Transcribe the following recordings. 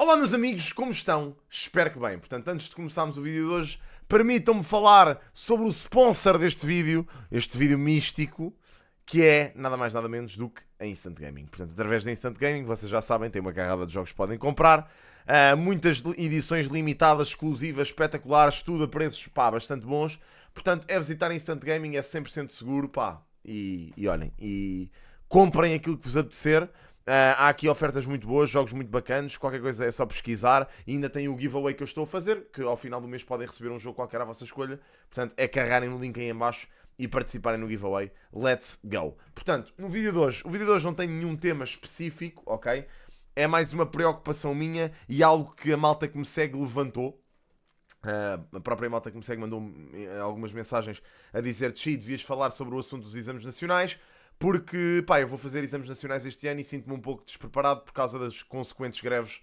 Olá meus amigos, como estão? Espero que bem. Portanto, antes de começarmos o vídeo de hoje, permitam-me falar sobre o sponsor deste vídeo, este vídeo místico, que é nada mais nada menos do que a Instant Gaming. Portanto, através da Instant Gaming, vocês já sabem, tem uma carrada de jogos que podem comprar, uh, muitas edições limitadas, exclusivas, espetaculares, tudo a preços pá, bastante bons. Portanto, é visitar a Instant Gaming, é 100% seguro, pá. E, e olhem, e comprem aquilo que vos apetecer. Uh, há aqui ofertas muito boas, jogos muito bacanas qualquer coisa é só pesquisar. E ainda tem o giveaway que eu estou a fazer, que ao final do mês podem receber um jogo qualquer à vossa escolha. Portanto, é carregarem no link aí embaixo e participarem no giveaway. Let's go! Portanto, no vídeo de hoje, o vídeo de hoje não tem nenhum tema específico, ok? É mais uma preocupação minha e algo que a malta que me segue levantou. Uh, a própria malta que me segue mandou eh, algumas mensagens a dizer Chi, devias falar sobre o assunto dos exames nacionais porque, pá, eu vou fazer exames nacionais este ano e sinto-me um pouco despreparado por causa das consequentes greves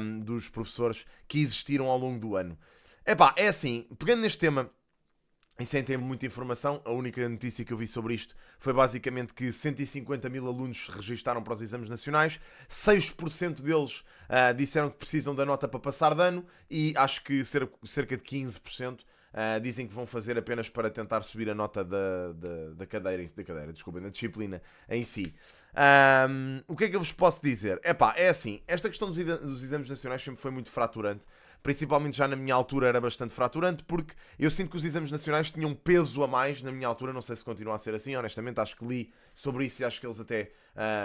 um, dos professores que existiram ao longo do ano. É pá, é assim, pegando neste tema e sem ter muita informação, a única notícia que eu vi sobre isto foi basicamente que 150 mil alunos se registaram para os exames nacionais, 6% deles uh, disseram que precisam da nota para passar de ano e acho que cerca de 15% Uh, dizem que vão fazer apenas para tentar subir a nota da, da, da cadeira, da cadeira, desculpem, da disciplina em si. Um, ah, o que é que eu vos posso dizer? É pá, é assim, esta questão dos, dos exames nacionais sempre foi muito fraturante. Principalmente já na minha altura era bastante fraturante, porque eu sinto que os exames nacionais tinham peso a mais na minha altura. Não sei se continua a ser assim, honestamente, acho que li sobre isso e acho que eles até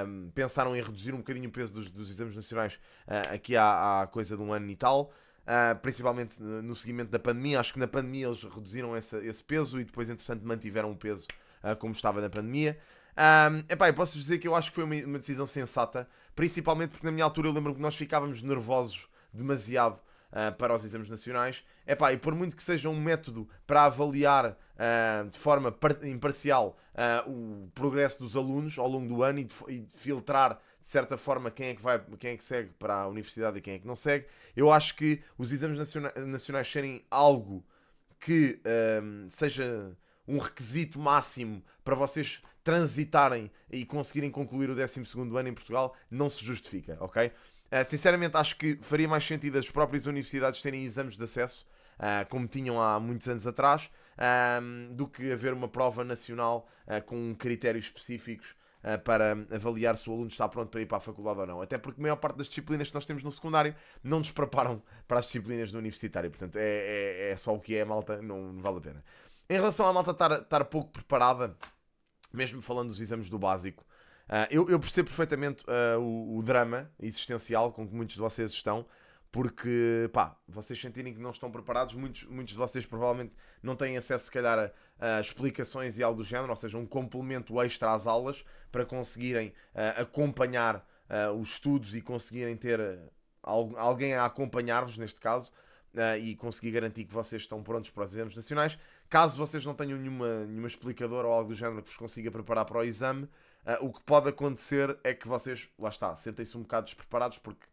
um, pensaram em reduzir um bocadinho o peso dos, dos exames nacionais uh, aqui há, há coisa de um ano e tal. Uh, principalmente no seguimento da pandemia. Acho que na pandemia eles reduziram essa, esse peso e depois, entretanto, mantiveram o peso uh, como estava na pandemia. Um, epá, eu posso dizer que eu acho que foi uma, uma decisão sensata, principalmente porque na minha altura eu lembro que nós ficávamos nervosos demasiado uh, para os exames nacionais. Epá, e por muito que seja um método para avaliar de forma imparcial o progresso dos alunos ao longo do ano e, de, e de filtrar de certa forma quem é que vai, quem é que segue para a universidade e quem é que não segue. Eu acho que os exames nacionais serem algo que um, seja um requisito máximo para vocês transitarem e conseguirem concluir o 12 ano em Portugal não se justifica, ok? Uh, sinceramente, acho que faria mais sentido as próprias universidades terem exames de acesso, uh, como tinham há muitos anos atrás, um, do que haver uma prova nacional uh, com critérios específicos eh, para avaliar se o aluno está pronto para ir para a faculdade ou não. Até porque a maior parte das disciplinas que nós temos no secundário não nos preparam para as disciplinas do universitário. Portanto, é, é, é só o que é, malta, não, não vale a pena. Em relação à malta estar, estar pouco preparada, mesmo falando dos exames do básico, uh, eu, eu, percebo perfeitamente uh, o, o, drama existencial com que muitos de vocês estão porque pá, vocês sentirem que não estão preparados, muitos, muitos de vocês provavelmente não têm acesso, se calhar, a, a explicações e algo do género, ou seja, um complemento extra às aulas para conseguirem uh, acompanhar uh, os estudos e conseguirem ter uh, alguém a acompanhar-vos, neste caso, e conseguir garantir que vocês estão prontos para os exames nacionais. Caso vocês não tenham nenhuma, nenhuma explicadora ou algo do género que vos consiga preparar para o exame, o que pode acontecer é que vocês, lá está, sentem-se um bocado despreparados porque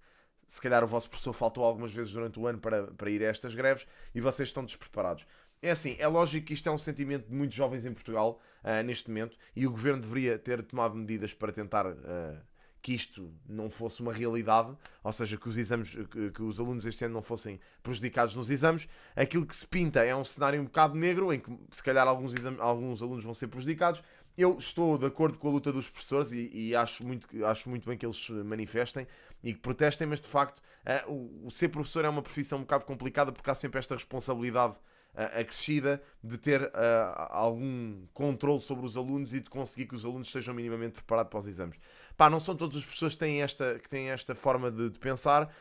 se calhar o vosso professor faltou algumas vezes durante o ano para, para ir a estas greves e vocês estão despreparados. É assim, é lógico que isto é um sentimento de muitos jovens em Portugal uh, neste momento e o governo deveria ter tomado medidas para tentar uh, que isto não fosse uma realidade, ou seja, que os, exames, que os alunos este ano não fossem prejudicados nos exames. Aquilo que se pinta é um cenário um bocado negro em que se calhar alguns, exames, alguns alunos vão ser prejudicados eu estou de acordo com a luta dos professores e, e, acho, muito, acho muito bem que eles se manifestem e que protestem, mas de facto uh, o, o, ser professor é uma profissão um bocado complicada porque há sempre esta responsabilidade uh, acrescida de ter uh, algum controle sobre os alunos e de conseguir que os alunos sejam minimamente preparados para os exames. Pá, não são todos os professores que têm esta, que têm esta forma de, de pensar.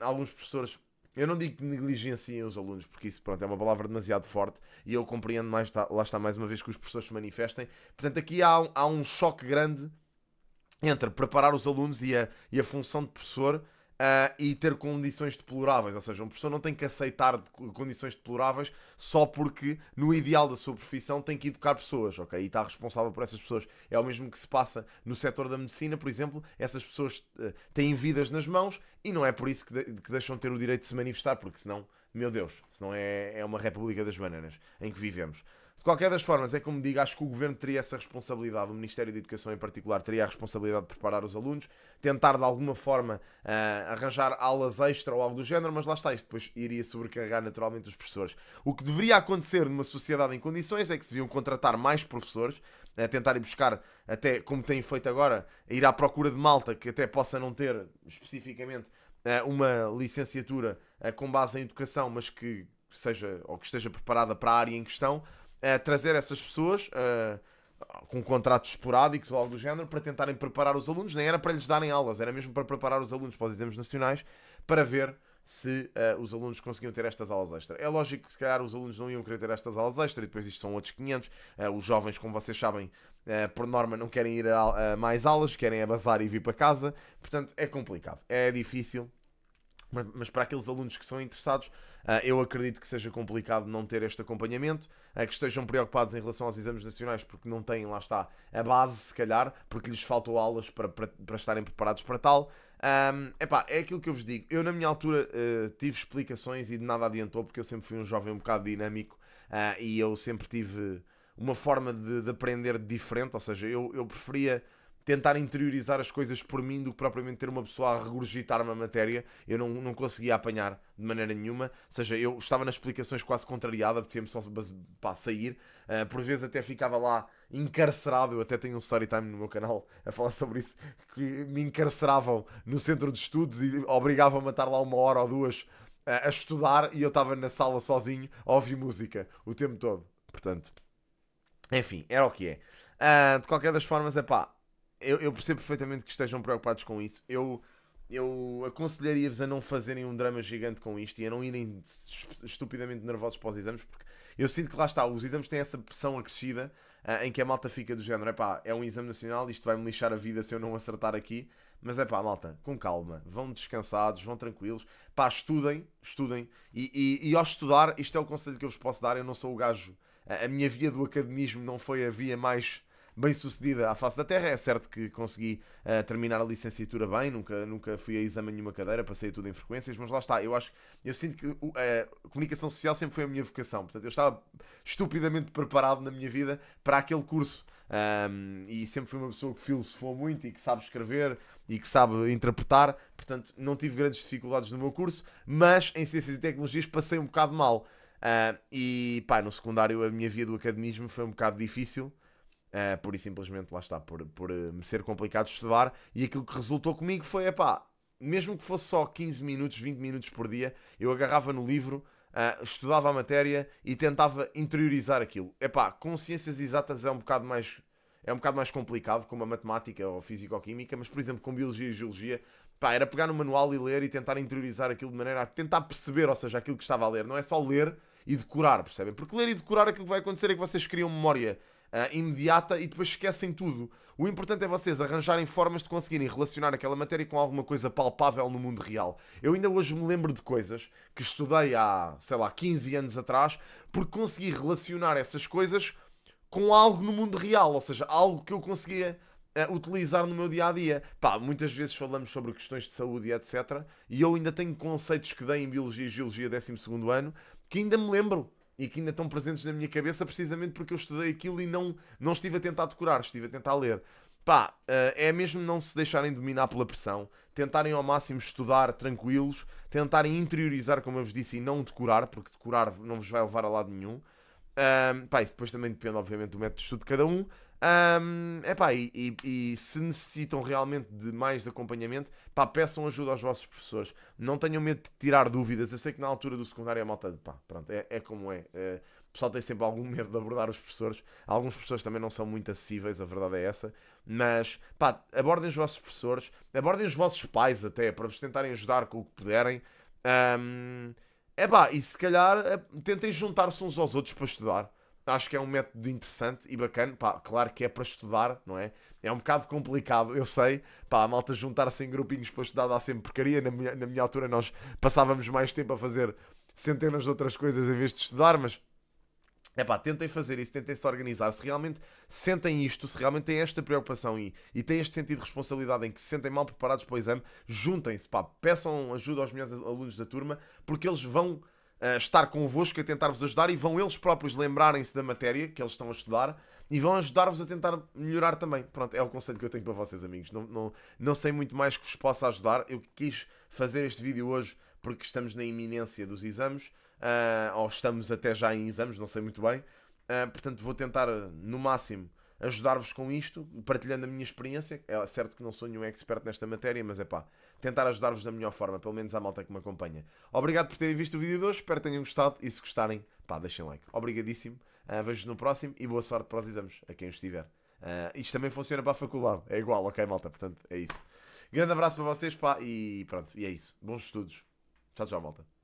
alguns professores eu não digo que negligenciem os alunos, porque isso pronto, é uma palavra demasiado forte e eu compreendo mais, tá, lá está mais uma vez que os professores se manifestem. Portanto, aqui há um, há um choque grande entre preparar os alunos e a, e a função de professor Uh, e ter condições deploráveis. Ou seja, um professor não tem que aceitar condições deploráveis só porque, no ideal da sua profissão, tem que educar pessoas, ok? E está responsável por essas pessoas. É o mesmo que se passa no setor da medicina, por exemplo. Essas pessoas uh, têm vidas nas mãos e não é por isso que, de que deixam de ter o direito de se manifestar, porque senão, meu Deus, senão é, é uma república das bananas em que vivemos qualquer das formas, é como digo, acho que o governo teria essa responsabilidade, o Ministério da Educação em particular teria a responsabilidade de preparar os alunos, tentar de alguma forma uh, arranjar aulas extra ou algo do género, mas lá está, isto depois iria sobrecarregar naturalmente os professores. O que deveria acontecer numa sociedade em condições é que se deviam contratar mais professores, a tentarem buscar, até como têm feito agora, ir à procura de malta que até possa não ter especificamente eh, uma licenciatura eh, com base em educação, mas que seja ou que esteja preparada para a área em questão é, trazer essas pessoas eh, com contratos esporádicos ou algo do género para tentarem preparar os alunos, nem era para lhes darem aulas, era mesmo para preparar os alunos para os exames nacionais para ver se uh, os alunos conseguiam ter estas aulas extra. É lógico que se calhar os alunos não iam querer ter estas aulas extra e depois isto são outros 500. Uh, eh, os jovens, como vocês sabem, uh, por norma não querem ir a, a mais aulas, querem abazar e vir para casa. Portanto, é complicado, é difícil. Mas, mas, para aqueles alunos que são interessados, ah, eu acredito que seja complicado não ter este acompanhamento, ah, que estejam preocupados em relação aos exames nacionais, porque não têm, lá está, a base, se calhar, porque lhes faltam aulas para, para, para estarem preparados para tal. Um, epá, é aquilo que eu vos digo. Eu, na minha altura, uh, tive explicações e de nada adiantou, porque eu sempre fui um jovem um bocado dinâmico uh, e eu sempre tive uma forma de, de aprender diferente. Ou seja, eu, eu preferia tentar interiorizar as coisas por mim do que propriamente ter uma pessoa a regurgitar uma matéria. Eu não, não conseguia apanhar de maneira nenhuma. Ou seja, eu estava nas explicações quase contrariada apetecia só para sair. Uh, por vezes até ficava lá encarcerado. Eu até tenho um story time no meu canal a falar sobre isso. Que me encarceravam no centro de estudos e obrigavam-me a estar lá uma hora ou duas ah, a estudar e eu estava na sala sozinho a ouvir música o tempo todo. Portanto, enfim, era o que é. Uh, de qualquer das formas, é pá, eu, eu percebo perfeitamente que estejam preocupados com isso. Eu, eu aconselharia-vos a não fazerem um drama gigante com isto e a não irem estupidamente nervosos para os exames, porque eu sinto que lá está, os exames têm essa pressão acrescida uh, em que a malta fica do género: é pá, é um exame nacional, isto vai-me lixar a vida se eu não acertar aqui. Mas é pá, malta, com calma, vão descansados, vão tranquilos, pá, estudem, estudem. E, e, e ao estudar, isto é o conselho que eu vos posso dar. Eu não sou o gajo, a, a minha via do academismo não foi a via mais bem sucedida à face da Terra. É certo que consegui uh, terminar a licenciatura bem, nunca, nunca fui a exame nenhuma cadeira, passei tudo em frequências, mas lá está. Eu acho, eu sinto que uh, a comunicação social sempre foi a minha vocação, portanto, eu estava estupidamente preparado na minha vida para aquele curso. Um, e sempre fui uma pessoa que filosofou muito e que sabe escrever e que sabe interpretar, portanto, não tive grandes dificuldades no meu curso, mas em Ciências e Tecnologias passei um bocado mal. Uh, e pá, no secundário a minha via do academismo foi um bocado difícil. Uh, por e simplesmente, lá está, por, por uh, me ser complicado estudar. E aquilo que resultou comigo foi, epá, mesmo que fosse só 15 minutos, 20 minutos por dia, eu agarrava no livro, uh, estudava a matéria e tentava interiorizar aquilo. Epá, com ciências exatas é um bocado mais... É um bocado mais complicado, como a matemática ou físico-química, mas, por exemplo, com biologia e geologia, pá, era pegar no manual e ler e tentar interiorizar aquilo de maneira a tentar perceber, ou seja, aquilo que estava a ler. Não é só ler e decorar, percebem? Porque ler e decorar aquilo que vai acontecer é que vocês criam memória uh, imediata e depois esquecem tudo. O importante é vocês arranjarem formas de conseguirem relacionar aquela matéria com alguma coisa palpável no mundo real. Eu ainda hoje me lembro de coisas que estudei há, sei lá, 15 anos atrás, porque consegui relacionar essas coisas com algo no mundo real, ou seja, algo que eu conseguia uh, utilizar no meu dia a dia. Pá, muitas vezes falamos sobre questões de saúde e etc. E eu ainda tenho conceitos que dei em Biologia e Geologia 12 ano que ainda me lembro e que ainda estão presentes na minha cabeça precisamente porque eu estudei aquilo e não, não estive a tentar decorar, estive a tentar ler. Pá, eh, é mesmo não se deixarem dominar pela pressão, tentarem ao máximo estudar tranquilos, tentarem interiorizar, como eu vos disse, e não decorar, porque decorar não vos vai levar a lado nenhum. Um, pá, isso depois também depende, obviamente, do método de estudo de cada um, um, epá, e, e, e, se necessitam realmente de mais acompanhamento, pá, peçam ajuda aos vossos professores. Não tenham medo de tirar dúvidas. Eu sei que na altura do secundário é malta de pá, pronto, é, é como é. é. O pessoal tem sempre algum medo de abordar os professores. Alguns professores também não são muito acessíveis, a verdade é essa. Mas, pá, abordem os vossos professores, abordem os vossos pais até, para vos tentarem ajudar com o que puderem. Um, epá, e se calhar eh, tentem juntar-se uns aos outros para estudar. Acho que é um método interessante e bacana. Pá, claro que é para estudar, não é? É um bocado complicado, eu sei. Pá, a malta juntar-se em grupinhos para estudar dá sempre porcaria. Na minha, na minha altura nós passávamos mais tempo a fazer centenas de outras coisas em vez de estudar, mas é pá, tentem fazer isso, tentem se organizar. Se realmente sentem isto, se realmente têm esta preocupação e, e têm este sentido de responsabilidade em que se sentem mal preparados para o exame, juntem-se, pá, peçam ajuda aos melhores alunos da turma, porque eles vão uh, estar convosco, a tentar-vos ajudar e vão eles próprios lembrarem-se da matéria que eles estão a estudar e vão ajudar-vos a tentar melhorar também. Pronto, é o conselho que eu tenho para vocês, amigos. Não, não, não sei muito mais que vos possa ajudar. Eu quis fazer este vídeo hoje porque estamos na iminência dos exames, uh, ou estamos até já em exames, não sei muito bem. Uh, portanto, vou tentar, no máximo, ajudar-vos com isto, partilhando a minha experiência. É certo que não sou nenhum expert nesta matéria, mas é pá, tentar ajudar-vos da melhor forma, pelo menos à malta que me acompanha. Obrigado por terem visto o vídeo de hoje, espero que tenham gostado e se gostarem, pá, deixem like. Obrigadíssimo, uh, vejo-vos no próximo e boa sorte para os exames, a quem estiver. Uh, ah, isto também funciona para a faculdade, é igual, ok, malta? Portanto, é isso. Grande abraço para vocês, pá, e pronto, e é isso. Bons estudos. Tchau, tchau, malta.